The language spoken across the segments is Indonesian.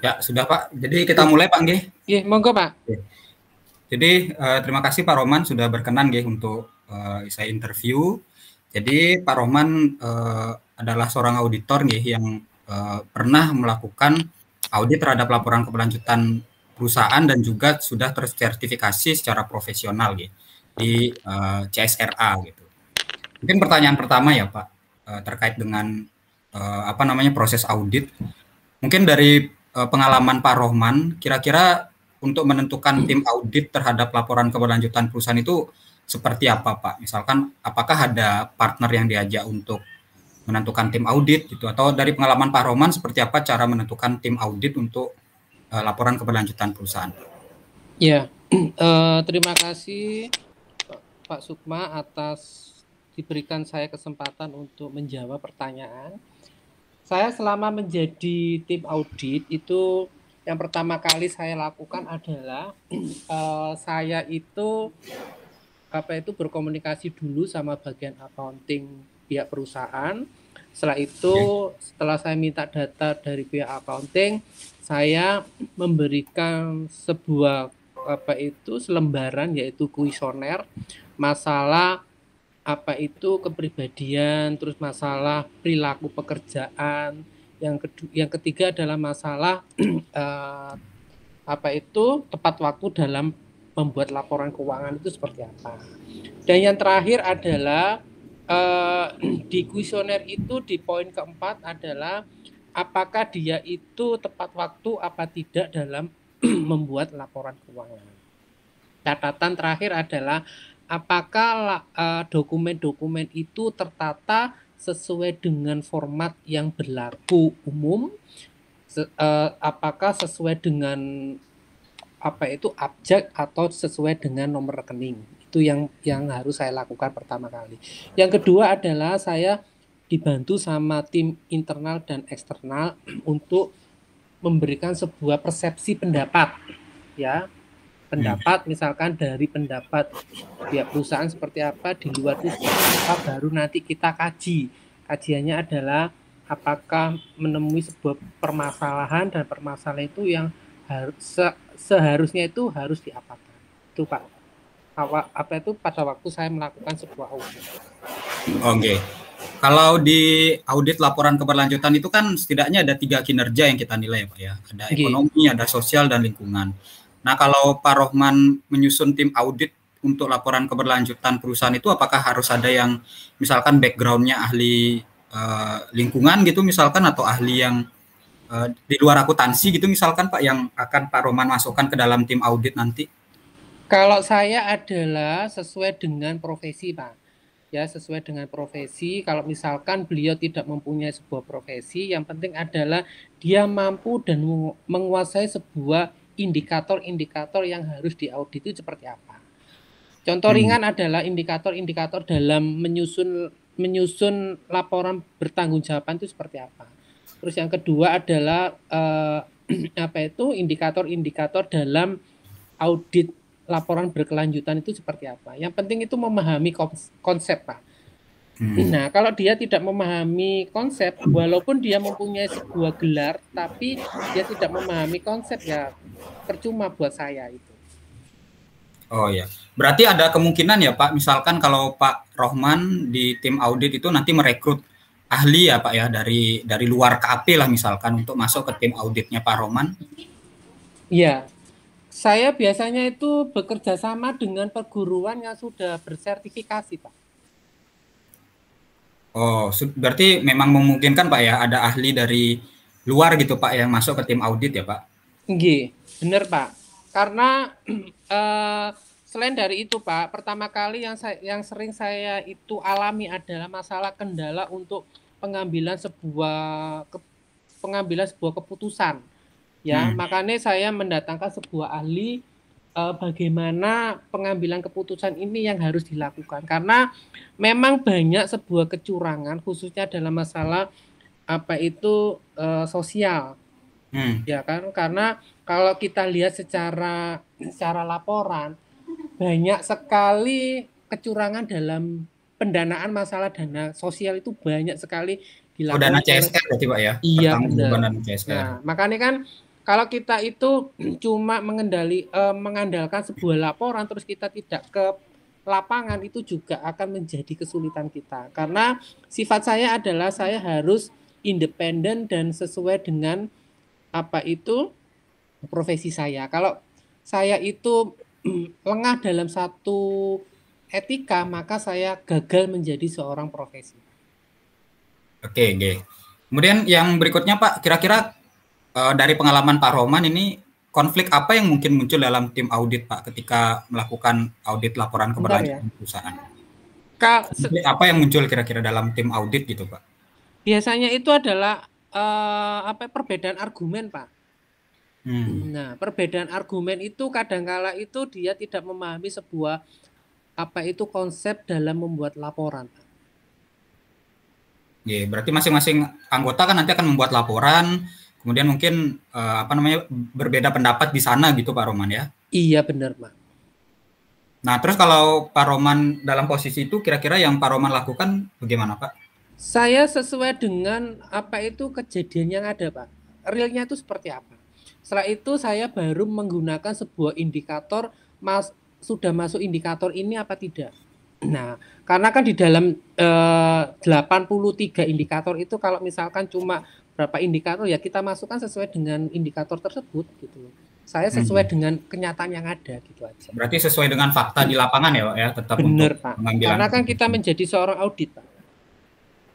Ya, sudah Pak. Jadi kita mulai Pak Nge. Iya monggo Pak. Jadi eh, terima kasih Pak Roman sudah berkenan Nge, untuk eh, saya interview. Jadi Pak Roman eh, adalah seorang auditor Nge, yang eh, pernah melakukan audit terhadap laporan keberlanjutan perusahaan dan juga sudah tersertifikasi secara profesional Nge, di eh, CSRA gitu. Mungkin pertanyaan pertama ya Pak eh, terkait dengan eh, apa namanya proses audit. Mungkin dari Eh, pengalaman Pak Rohman, kira-kira untuk menentukan hmm. tim audit terhadap laporan keberlanjutan perusahaan itu seperti apa Pak? Misalkan apakah ada partner yang diajak untuk menentukan tim audit gitu atau dari pengalaman Pak Rohman, seperti apa cara menentukan tim audit untuk uh, laporan keberlanjutan perusahaan? Ya, uh, terima kasih Pak Sukma atas diberikan saya kesempatan untuk menjawab pertanyaan. Saya selama menjadi tim audit itu yang pertama kali saya lakukan adalah uh, saya itu apa itu berkomunikasi dulu sama bagian accounting pihak perusahaan. Setelah itu, setelah saya minta data dari pihak accounting, saya memberikan sebuah apa itu selembaran yaitu kuesioner masalah apa itu kepribadian, terus masalah perilaku pekerjaan, yang kedua yang ketiga adalah masalah eh, apa itu tepat waktu dalam membuat laporan keuangan itu seperti apa. Dan yang terakhir adalah eh, di kuesioner itu di poin keempat adalah apakah dia itu tepat waktu apa tidak dalam membuat laporan keuangan. Catatan terakhir adalah apakah e, dokumen-dokumen itu tertata sesuai dengan format yang berlaku umum e, apakah sesuai dengan apa itu abjad atau sesuai dengan nomor rekening itu yang yang harus saya lakukan pertama kali yang kedua adalah saya dibantu sama tim internal dan eksternal untuk memberikan sebuah persepsi pendapat ya pendapat misalkan dari pendapat pihak perusahaan seperti apa di luar itu apa baru nanti kita kaji kajiannya adalah apakah menemui sebuah permasalahan dan permasalahan itu yang harus seharusnya itu harus diapakan itu pak awal apa itu pada waktu saya melakukan sebuah audit oke okay. Kalau di audit laporan keberlanjutan itu kan setidaknya ada tiga kinerja yang kita nilai, Pak ya. Ada okay. ekonomi, ada sosial, dan lingkungan. Nah, kalau Pak Rohman menyusun tim audit untuk laporan keberlanjutan perusahaan itu, apakah harus ada yang misalkan backgroundnya ahli uh, lingkungan gitu misalkan atau ahli yang uh, di luar akuntansi gitu misalkan Pak yang akan Pak Rohman masukkan ke dalam tim audit nanti? Kalau saya adalah sesuai dengan profesi Pak. Ya, sesuai dengan profesi. Kalau misalkan beliau tidak mempunyai sebuah profesi, yang penting adalah dia mampu dan menguasai sebuah indikator-indikator yang harus diaudit itu seperti apa. Contoh hmm. ringan adalah indikator-indikator dalam menyusun menyusun laporan bertanggung jawaban itu seperti apa. Terus yang kedua adalah eh, apa itu indikator-indikator dalam audit laporan berkelanjutan itu seperti apa. Yang penting itu memahami konsep Pak. Hmm. Nah, kalau dia tidak memahami konsep, walaupun dia mempunyai sebuah gelar, tapi dia tidak memahami konsep ya percuma buat saya itu. Oh ya, berarti ada kemungkinan ya Pak, misalkan kalau Pak Rohman di tim audit itu nanti merekrut ahli ya Pak ya dari dari luar KAP lah misalkan untuk masuk ke tim auditnya Pak Rohman. Iya, saya biasanya itu bekerja sama dengan perguruan yang sudah bersertifikasi Pak. Oh, berarti memang memungkinkan Pak ya ada ahli dari luar gitu Pak yang masuk ke tim audit ya Pak? Iya, benar Pak. Karena uh, selain dari itu Pak, pertama kali yang saya, yang sering saya itu alami adalah masalah kendala untuk pengambilan sebuah ke, pengambilan sebuah keputusan. Ya, hmm. makanya saya mendatangkan sebuah ahli uh, bagaimana pengambilan keputusan ini yang harus dilakukan karena memang banyak sebuah kecurangan khususnya dalam masalah apa itu uh, sosial hmm. ya kan karena kalau kita lihat secara secara laporan banyak sekali kecurangan dalam pendanaan masalah dana sosial itu banyak sekali dilakukan. Oh, dana CSR berarti Pak ya? Iya, benar. Nah, makanya kan kalau kita itu cuma mengendali eh, mengandalkan sebuah laporan terus kita tidak ke lapangan itu juga akan menjadi kesulitan kita. Karena sifat saya adalah saya harus independen dan sesuai dengan apa itu profesi saya. Kalau saya itu lengah dalam satu etika, maka saya gagal menjadi seorang profesi. Oke, oke. Kemudian yang berikutnya Pak, kira-kira uh, dari pengalaman Pak Roman ini konflik apa yang mungkin muncul dalam tim audit Pak ketika melakukan audit laporan keberlanjutan ya. perusahaan? Ka konflik apa yang muncul kira-kira dalam tim audit gitu Pak? Biasanya itu adalah uh, apa perbedaan argumen Pak. Hmm. Nah perbedaan argumen itu kadangkala itu dia tidak memahami sebuah apa itu konsep dalam membuat laporan Ya, berarti masing-masing anggota kan nanti akan membuat laporan, Kemudian mungkin uh, apa namanya berbeda pendapat di sana gitu Pak Roman ya? Iya benar Pak. Nah terus kalau Pak Roman dalam posisi itu kira-kira yang Pak Roman lakukan bagaimana Pak? Saya sesuai dengan apa itu kejadian yang ada Pak. Realnya itu seperti apa? Setelah itu saya baru menggunakan sebuah indikator mas sudah masuk indikator ini apa tidak. Nah, karena kan di dalam eh, 83 indikator itu kalau misalkan cuma berapa indikator ya kita masukkan sesuai dengan indikator tersebut gitu loh. Saya hmm. sesuai hmm. dengan kenyataan yang ada gitu aja. Berarti sesuai dengan fakta di lapangan ya Pak ya tetap bener, untuk pengambilan. Karena kan kita menjadi seorang audit Pak.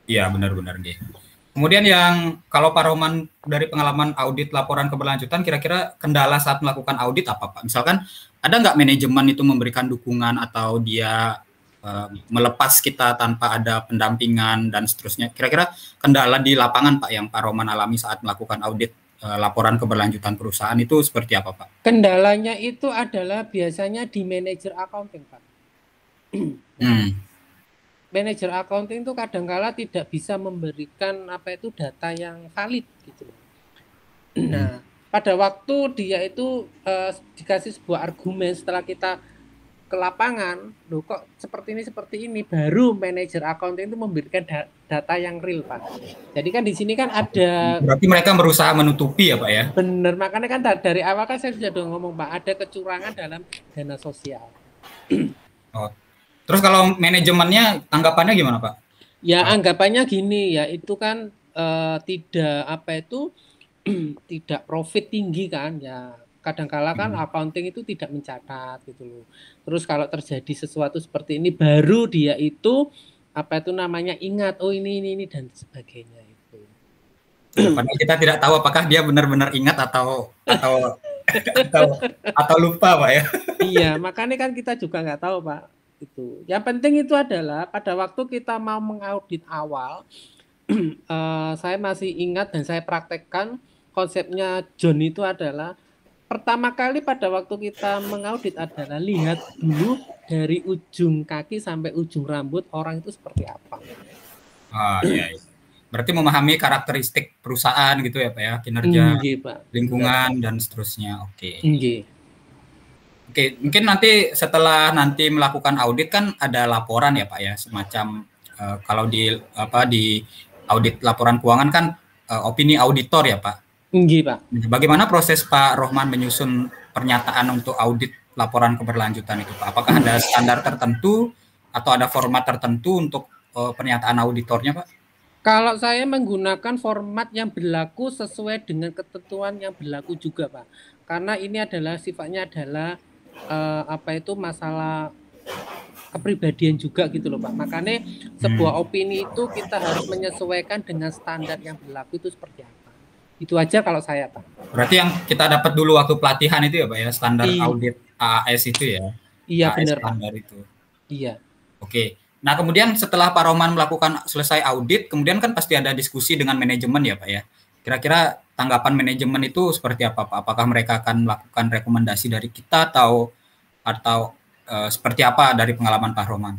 Iya benar-benar nih. Kemudian yang kalau Pak Roman dari pengalaman audit laporan keberlanjutan, kira-kira kendala saat melakukan audit apa Pak? Misalkan ada nggak manajemen itu memberikan dukungan atau dia Eh, melepas kita tanpa ada pendampingan dan seterusnya. Kira-kira kendala di lapangan Pak yang Pak Roman alami saat melakukan audit eh, laporan keberlanjutan perusahaan itu seperti apa Pak? Kendalanya itu adalah biasanya di manajer accounting Pak. Hmm. Manajer accounting itu kadangkala tidak bisa memberikan apa itu data yang valid gitu. Hmm. Nah, pada waktu dia itu eh, dikasih sebuah argumen setelah kita ke lapangan, loh kok seperti ini seperti ini baru manajer accounting itu memberikan da data yang real pak. Jadi kan di sini kan ada. Berarti mereka berusaha menutupi ya pak ya? Bener makanya kan dari awal kan saya sudah dong ngomong pak ada kecurangan dalam dana sosial. Oh. Terus kalau manajemennya tanggapannya gimana pak? Ya pak. anggapannya gini ya itu kan uh, tidak apa itu tidak profit tinggi kan ya kadangkala kan hmm. accounting itu tidak mencatat gitu loh. Terus kalau terjadi sesuatu seperti ini baru dia itu apa itu namanya ingat oh ini ini ini dan sebagainya itu. Ya, padahal kita tidak tahu apakah dia benar-benar ingat atau atau atau atau lupa pak ya. iya makanya kan kita juga nggak tahu pak itu. Yang penting itu adalah pada waktu kita mau mengaudit awal uh, saya masih ingat dan saya praktekkan konsepnya John itu adalah pertama kali pada waktu kita mengaudit adalah lihat dulu dari ujung kaki sampai ujung rambut orang itu seperti apa. Ah, iya. iya. Berarti memahami karakteristik perusahaan gitu ya Pak ya, kinerja Nge, Pak. lingkungan Nge. dan seterusnya. Oke. Okay. Oke, okay. mungkin nanti setelah nanti melakukan audit kan ada laporan ya Pak ya, semacam uh, kalau di apa di audit laporan keuangan kan uh, opini auditor ya Pak Pak. Bagaimana proses Pak Rohman menyusun pernyataan untuk audit laporan keberlanjutan itu, Pak? Apakah ada standar tertentu atau ada format tertentu untuk uh, pernyataan auditornya, Pak? Kalau saya menggunakan format yang berlaku sesuai dengan ketentuan yang berlaku juga, Pak. Karena ini adalah sifatnya adalah uh, apa itu masalah kepribadian juga gitu loh Pak. Makanya sebuah hmm. opini itu kita harus menyesuaikan dengan standar yang berlaku itu seperti apa. Itu aja kalau saya, Pak. Berarti yang kita dapat dulu waktu pelatihan itu ya, Pak ya, standar iya. audit AAS itu ya. Iya, benar. Standar Pak. itu. Iya. Oke. Nah, kemudian setelah Pak Roman melakukan selesai audit, kemudian kan pasti ada diskusi dengan manajemen ya, Pak ya. Kira-kira tanggapan manajemen itu seperti apa, Pak? Apakah mereka akan melakukan rekomendasi dari kita atau atau uh, seperti apa dari pengalaman Pak Roman?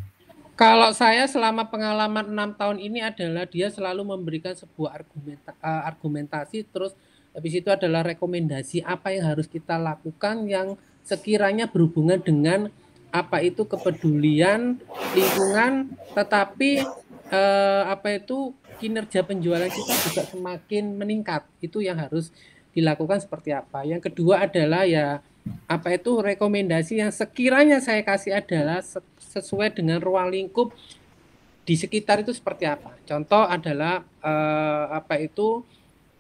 Kalau saya selama pengalaman enam tahun ini adalah dia selalu memberikan sebuah argumenta, eh, argumentasi, terus habis itu adalah rekomendasi apa yang harus kita lakukan yang sekiranya berhubungan dengan apa itu kepedulian lingkungan, tetapi eh, apa itu kinerja penjualan kita juga semakin meningkat. Itu yang harus dilakukan seperti apa. Yang kedua adalah ya apa itu rekomendasi yang sekiranya saya kasih adalah sesuai dengan ruang lingkup di sekitar itu seperti apa. Contoh adalah eh, apa itu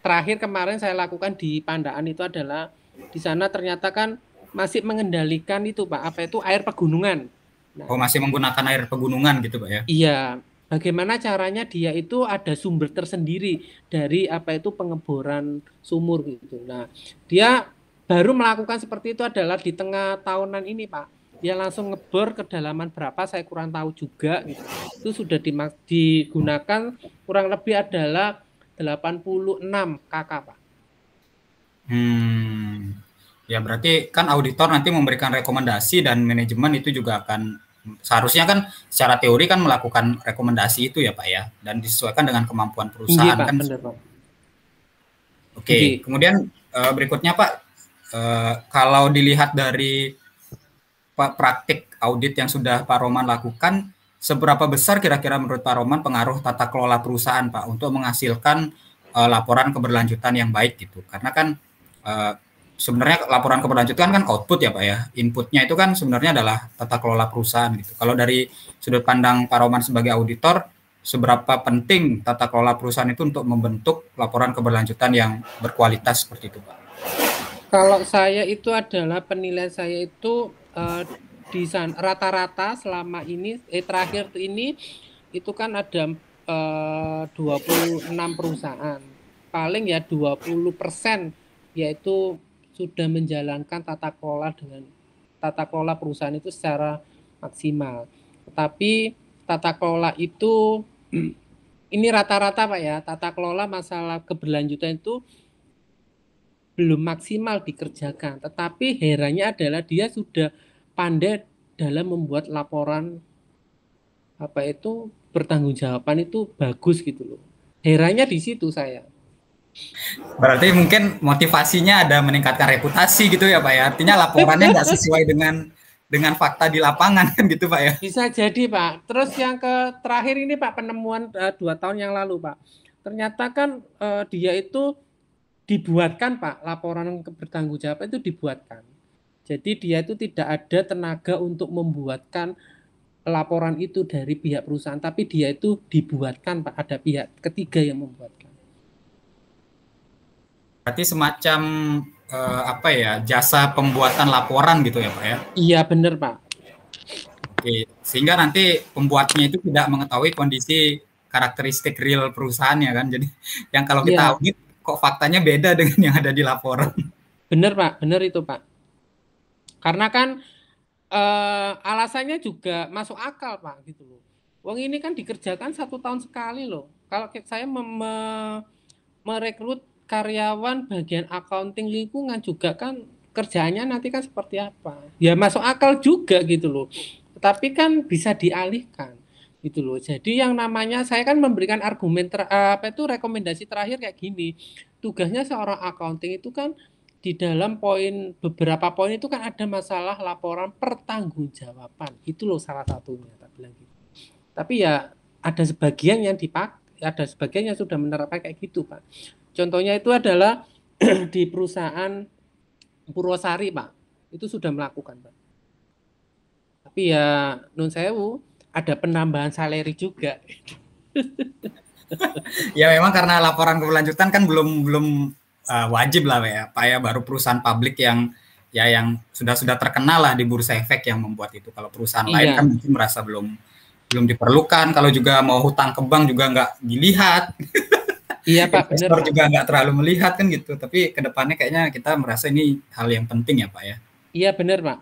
terakhir kemarin saya lakukan di Pandaan itu adalah di sana ternyata kan masih mengendalikan itu Pak apa itu air pegunungan. Nah, oh masih menggunakan air pegunungan gitu Pak ya? Iya. Bagaimana caranya dia itu ada sumber tersendiri dari apa itu pengeboran sumur gitu. Nah dia baru melakukan seperti itu adalah di tengah tahunan ini Pak dia langsung ngebor kedalaman berapa saya kurang tahu juga gitu. itu sudah digunakan kurang lebih adalah 86 KK Pak hmm ya berarti kan auditor nanti memberikan rekomendasi dan manajemen itu juga akan seharusnya kan secara teori kan melakukan rekomendasi itu ya Pak ya dan disesuaikan dengan kemampuan perusahaan Pak, kan benar, Pak. Oke, kemudian eh, berikutnya Pak Eh, kalau dilihat dari praktik audit yang sudah Pak Roman lakukan, seberapa besar kira-kira menurut Pak Roman pengaruh tata kelola perusahaan Pak untuk menghasilkan uh, laporan keberlanjutan yang baik gitu? Karena kan uh, sebenarnya laporan keberlanjutan kan output ya Pak ya, inputnya itu kan sebenarnya adalah tata kelola perusahaan gitu. Kalau dari sudut pandang Pak Roman sebagai auditor, seberapa penting tata kelola perusahaan itu untuk membentuk laporan keberlanjutan yang berkualitas seperti itu Pak? Kalau saya itu adalah penilaian saya itu uh, di rata-rata selama ini eh terakhir ini itu kan ada eh, uh, 26 perusahaan. Paling ya 20% yaitu sudah menjalankan tata kelola dengan tata kelola perusahaan itu secara maksimal. Tetapi tata kelola itu ini rata-rata Pak ya, tata kelola masalah keberlanjutan itu belum maksimal dikerjakan. Tetapi herannya adalah dia sudah pandai dalam membuat laporan apa itu bertanggung jawaban itu bagus gitu loh. Herannya di situ saya. Berarti mungkin motivasinya ada meningkatkan reputasi gitu ya Pak ya. Artinya laporannya nggak sesuai dengan dengan fakta di lapangan kan gitu Pak ya. Bisa jadi Pak. Terus yang ke terakhir ini Pak penemuan uh, dua tahun yang lalu Pak. Ternyata kan uh, dia itu dibuatkan Pak, laporan bertanggung jawab itu dibuatkan. Jadi dia itu tidak ada tenaga untuk membuatkan laporan itu dari pihak perusahaan, tapi dia itu dibuatkan Pak, ada pihak ketiga yang membuatkan. Berarti semacam eh, apa ya, jasa pembuatan laporan gitu ya Pak ya? Iya benar Pak. Oke, sehingga nanti pembuatnya itu tidak mengetahui kondisi karakteristik real perusahaannya kan. Jadi yang kalau kita ya. audit kok faktanya beda dengan yang ada di laporan. Bener Pak, bener itu Pak. Karena kan eh, alasannya juga masuk akal Pak gitu loh. Wong ini kan dikerjakan satu tahun sekali loh. Kalau saya mem- merekrut karyawan bagian accounting lingkungan juga kan kerjanya nanti kan seperti apa? Ya masuk akal juga gitu loh. Tapi kan bisa dialihkan gitu loh. Jadi yang namanya saya kan memberikan argumen ter, eh, apa itu rekomendasi terakhir kayak gini. Tugasnya seorang accounting itu kan di dalam poin beberapa poin itu kan ada masalah laporan pertanggungjawaban. Itu loh salah satunya tak bilang gitu. Tapi ya ada sebagian yang dipak ada sebagian yang sudah menerapkan kayak gitu, Pak. Contohnya itu adalah di perusahaan Purwosari, Pak. Itu sudah melakukan, Pak. Tapi ya non sewu ada penambahan salary juga. ya memang karena laporan kelanjutan kan belum belum uh, wajib lah ya, Pak ya baru perusahaan publik yang ya yang sudah sudah terkenal lah di bursa efek yang membuat itu. Kalau perusahaan iya. lain kan mungkin merasa belum belum diperlukan. Kalau juga mau hutang ke bank juga nggak dilihat. Iya Pak. Investor juga nggak terlalu melihat kan gitu. Tapi kedepannya kayaknya kita merasa ini hal yang penting ya Pak ya. Iya benar Pak.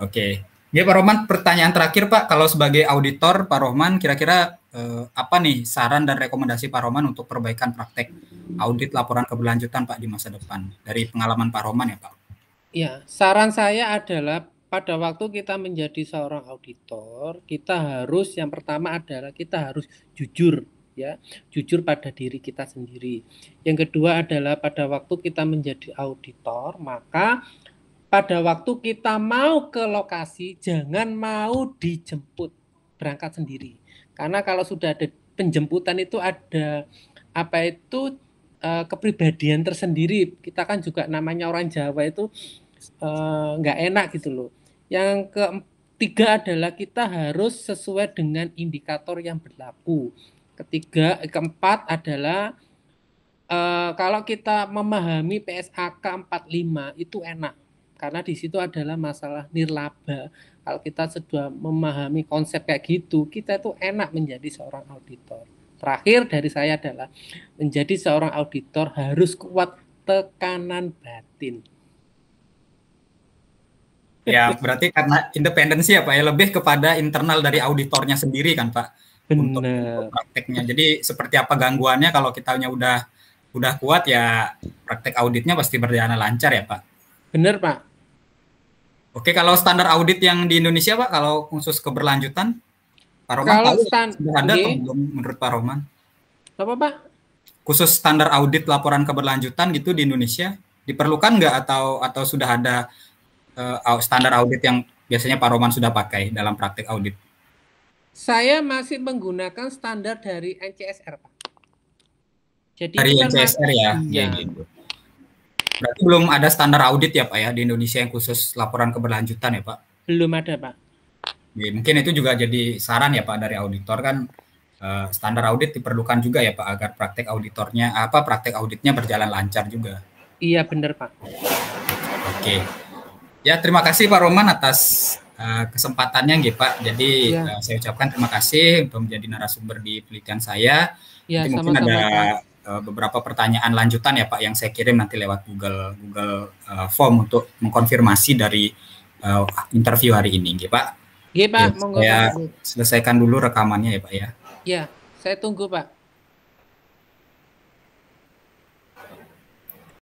Oke. Okay. Ya Pak Roman, pertanyaan terakhir Pak, kalau sebagai auditor Pak Roman kira-kira eh, apa nih saran dan rekomendasi Pak Roman untuk perbaikan praktek audit laporan keberlanjutan Pak di masa depan dari pengalaman Pak Roman ya Pak? Ya, saran saya adalah pada waktu kita menjadi seorang auditor, kita harus yang pertama adalah kita harus jujur ya, jujur pada diri kita sendiri. Yang kedua adalah pada waktu kita menjadi auditor, maka pada waktu kita mau ke lokasi jangan mau dijemput berangkat sendiri karena kalau sudah ada penjemputan itu ada apa itu eh, kepribadian tersendiri kita kan juga namanya orang Jawa itu eh, nggak enak gitu loh yang ketiga adalah kita harus sesuai dengan indikator yang berlaku ketiga keempat adalah uh, kalau kita memahami PSAK 45 itu enak karena di situ adalah masalah nirlaba. Kalau kita sudah memahami konsep kayak gitu, kita itu enak menjadi seorang auditor. Terakhir dari saya adalah menjadi seorang auditor harus kuat tekanan batin. Ya, berarti karena independensi ya Pak ya, lebih kepada internal dari auditornya sendiri kan Pak. Bener. Untuk, prakteknya. Jadi seperti apa gangguannya kalau kita udah udah kuat ya praktek auditnya pasti berjalan lancar ya Pak. Benar, Pak. Oke, kalau standar audit yang di Indonesia, Pak, kalau khusus keberlanjutan, Pak Roman kalau tahu, stand sudah ada belum menurut Pak Roman? Apa, Pak? Khusus standar audit laporan keberlanjutan gitu di Indonesia, diperlukan nggak atau atau sudah ada uh, standar audit yang biasanya Pak Roman sudah pakai dalam praktik audit? Saya masih menggunakan standar dari NCSR, Pak. Jadi dari NCSR ya, ya. Berarti belum ada standar audit ya Pak ya di Indonesia yang khusus laporan keberlanjutan ya Pak? Belum ada Pak. Ya, mungkin itu juga jadi saran ya Pak dari auditor kan eh, standar audit diperlukan juga ya Pak agar praktek auditornya apa praktek auditnya berjalan lancar juga. Iya benar Pak. Oke. Ya terima kasih Pak Roman atas Uh, kesempatannya nggih Pak. Jadi ya. uh, saya ucapkan terima kasih untuk menjadi narasumber di pelikan saya. Ya, sama sama, mungkin ada Pak. Eh, beberapa pertanyaan lanjutan ya Pak yang saya kirim nanti lewat Google Google uh, Form untuk mengkonfirmasi dari uh, interview hari ini, gitu Pak. Gih, Pak, ya, Saya selesaikan dulu rekamannya ya Pak ya. ya saya tunggu Pak.